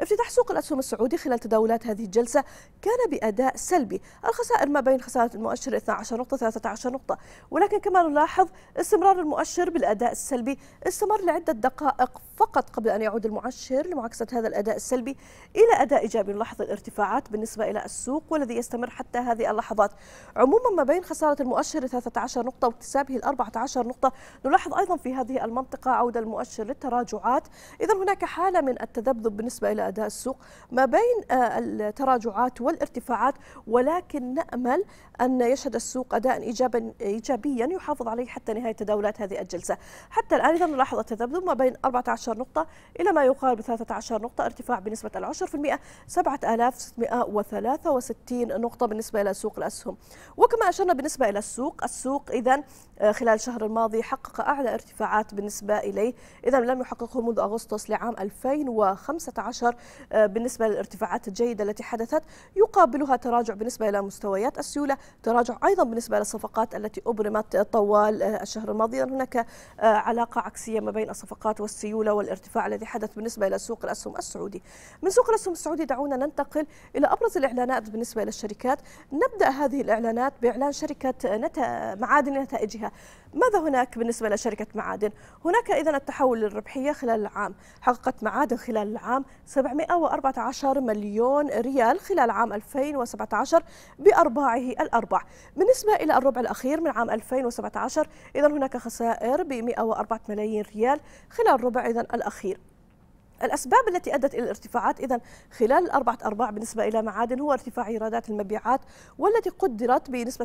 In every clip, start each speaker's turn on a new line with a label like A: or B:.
A: افتتاح سوق الأسهم السعودي خلال تداولات هذه الجلسة كان بأداء سلبي الخسائر ما بين خسارة المؤشر 12 نقطة 13 نقطة ولكن كما نلاحظ استمرار المؤشر بالأداء السلبي استمر لعدة دقائق فقط قبل أن يعود المؤشر لمعاكسة هذا الأداء السلبي إلى أداء إيجابي نلاحظ الارتفاعات بالنسبة إلى السوق والذي يستمر حتى هذه اللحظات عموما ما بين خسارة المؤشر 13 نقطة واكتسابه ال 14 نقطة نلاحظ أيضا في هذه المنطقة عودة المؤشر للتراجعات إذا هناك حالة من التذبذب بالنسبة إلى أداء السوق ما بين آه، التراجعات والارتفاعات ولكن نأمل أن يشهد السوق أداء إيجابا إيجابيا يحافظ عليه حتى نهاية تداولات هذه الجلسة حتى الآن إذا نلاحظ التذبذب ما بين 14 نقطة إلى ما يقارب 13 نقطة ارتفاع بنسبة العشر في المئة 7663 نقطة بالنسبة إلى سوق الأسهم وكما أشرنا بالنسبة إلى السوق السوق إذا آه، خلال الشهر الماضي حقق أعلى ارتفاعات بالنسبة إليه إذا لم يحققه منذ أغسطس لعام 2015 الأخبار آه، بالنسبة للارتفاعات الجيدة التي حدثت يقابلها تراجع بالنسبة إلى مستويات السيولة تراجع أيضا بالنسبة للصفقات التي أبرمت طوال آه، الشهر الماضي هناك آه، علاقة عكسية ما بين الصفقات والسيولة والارتفاع الذي حدث بالنسبة إلى سوق الأسهم السعودي من سوق الأسهم السعودي دعونا ننتقل إلى أبرز الإعلانات بالنسبة للشركات نبدأ هذه الإعلانات بإعلان شركة نت... معادن نتائجها ماذا هناك بالنسبة لشركة معادن؟ هناك إذا التحول للربحية خلال العام حققت معادن خلال العام 714 مليون ريال خلال عام 2017 بأرباعه الأربع بالنسبة إلى الربع الأخير من عام 2017 إذا هناك خسائر ب 104 ملايين ريال خلال الربع إذا الأخير الأسباب التي أدت إلى الارتفاعات إذا خلال الأربعة أرباع بالنسبة إلى معادن هو ارتفاع إيرادات المبيعات والتي قدرت بنسبة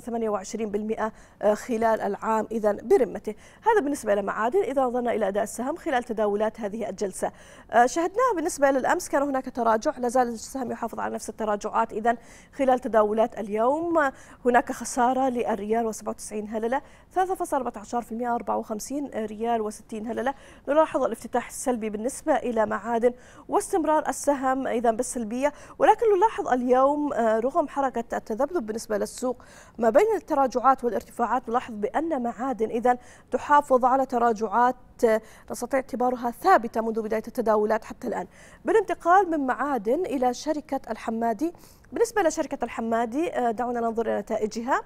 A: 28% آه، خلال العام إذا برمته هذا بالنسبة إلى معادن إذا نظرنا إلى أداء السهم خلال تداولات هذه الجلسة آه، شهدناها بالنسبة للأمس كان هناك تراجع لا زال السهم يحافظ على نفس التراجعات إذا خلال تداولات اليوم هناك خسارة للريال و97 هللة 3.14% 54 ريال و60 هللة نلاحظ الافتتاح السلبي بالنسبة إلى معادن عادن واستمرار السهم ايضا بالسلبيه ولكن نلاحظ اليوم آه، رغم حركه التذبذب بالنسبه للسوق ما بين التراجعات والارتفاعات نلاحظ بان معادن اذا تحافظ على تراجعات نستطيع آه، اعتبارها ثابته منذ بدايه التداولات حتى الان بالانتقال من معادن الى شركه الحمادي بالنسبه لشركه الحمادي آه، دعونا ننظر الى نتائجها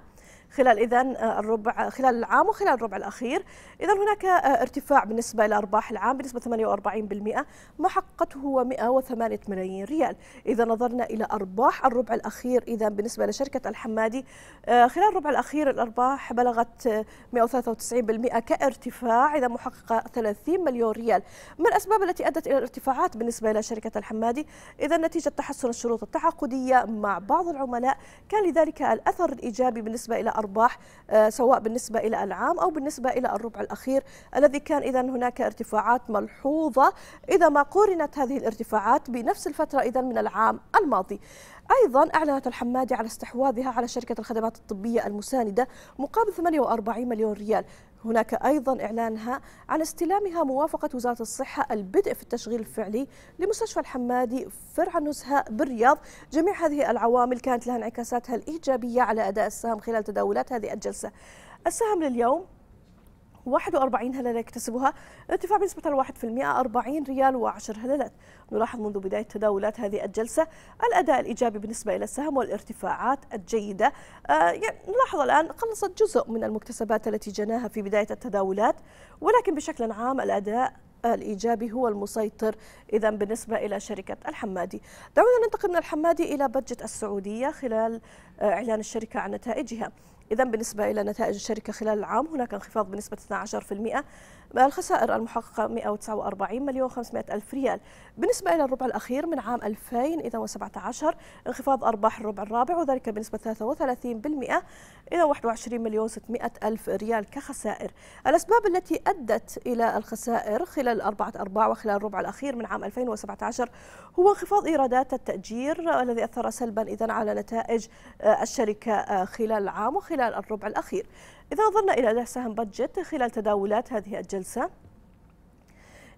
A: خلال إذا آه، الربع آه، خلال العام وخلال الربع الأخير إذا هناك آه، ارتفاع بالنسبة إلى أرباح العام بنسبة 48% ما حققته هو 108 ملايين ريال إذا نظرنا إلى أرباح الربع الأخير إذا بالنسبة لشركة الحمادي خلال الربع الأخير الأرباح بلغت 193% كارتفاع إذا محققة 30 مليون ريال ما الأسباب التي أدت إلى الارتفاعات بالنسبة إلى شركة الحمادي إذا نتيجة تحسن الشروط التعاقدية مع بعض العملاء كان لذلك الأثر الإيجابي بالنسبة إلى الأرباح آه، سواء بالنسبة إلى العام أو بالنسبة إلى الربع الأخير الذي كان إذا هناك ارتفاعات ملحوظة إذا ما قورنت هذه الارتفاعات بنفس الفترة إذا من العام الماضي أيضا أعلنت الحمادي على استحواذها على شركة الخدمات الطبية المساندة مقابل 48 مليون ريال هناك أيضا إعلانها عن استلامها موافقة وزارة الصحة البدء في التشغيل الفعلي لمستشفى الحمادي فرع نزهة بالرياض جميع هذه العوامل كانت لها انعكاساتها الإيجابية على أداء السهم خلال تداولات هذه الجلسة السهم لليوم 41 هللة يكتسبها ارتفاع بنسبة 1% 40 ريال و10 هللات نلاحظ منذ بداية تداولات هذه الجلسة الأداء الإيجابي بالنسبة إلى السهم والارتفاعات الجيدة آه، يعني نلاحظ الآن قلصت جزء من المكتسبات التي جناها في بداية التداولات ولكن بشكل عام الأداء الإيجابي هو المسيطر إذا بالنسبة إلى شركة الحمادي دعونا ننتقل من الحمادي إلى بجت السعودية خلال آه، إعلان الشركة عن نتائجها إذا بالنسبة إلى نتائج الشركة خلال العام هناك انخفاض بنسبة 12% الخسائر المحققة 149 مليون 500 ألف ريال بالنسبة إلى الربع الأخير من عام 2017 انخفاض أرباح الربع الرابع وذلك بنسبة 33% إلى 21 مليون 600 ألف ريال كخسائر الأسباب التي أدت إلى الخسائر خلال أربعة أرباع وخلال الربع الأخير من عام 2017 هو انخفاض إيرادات التأجير آه، الذي أثر سلبا إذا على نتائج آه، الشركة آه، خلال العام وخلال الربع الأخير إذا نظرنا إلى أداء سهم بادجت خلال تداولات هذه الجلسة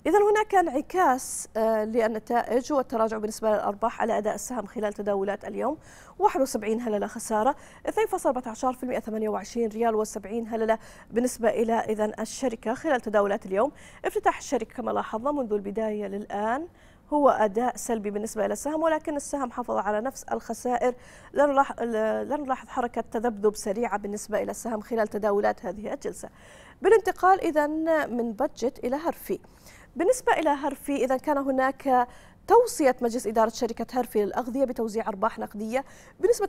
A: إذا هناك انعكاس آه، للنتائج والتراجع بالنسبة للأرباح على أداء السهم خلال تداولات اليوم 71 هللة خسارة 2.14% 28 ريال و70 هللة بالنسبة إلى إذا الشركة خلال تداولات اليوم افتتاح الشركة كما لاحظنا منذ البداية للآن هو أداء سلبي بالنسبة إلى السهم ولكن السهم حافظ على نفس الخسائر لن نلاحظ حركة تذبذب سريعة بالنسبة إلى السهم خلال تداولات هذه الجلسة بالانتقال إذا من بادجت إلى هرفي بالنسبة إلى هرفي إذا كان هناك توصية مجلس إدارة شركة هيرفي للأغذية بتوزيع أرباح نقدية بنسبة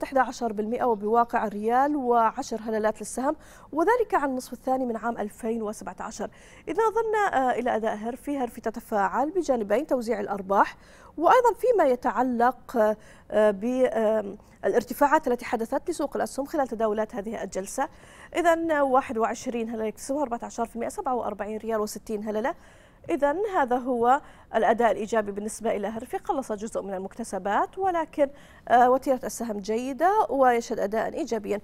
A: 11% وبواقع ريال و10 هلالات للسهم وذلك عن النصف الثاني من عام 2017 إذا نظرنا آه، إلى أداء هيرفي هيرفي تتفاعل بجانبين توزيع الأرباح وأيضا فيما يتعلق آه، بالارتفاعات التي حدثت لسوق الأسهم خلال تداولات هذه الجلسة إذا 21 هلالة 14% 47 ريال و60 هللة إذا هذا هو الأداء الإيجابي بالنسبة إلى هرفي قلص جزء من المكتسبات ولكن آه، وتيرة السهم جيدة ويشهد أداء إيجابيا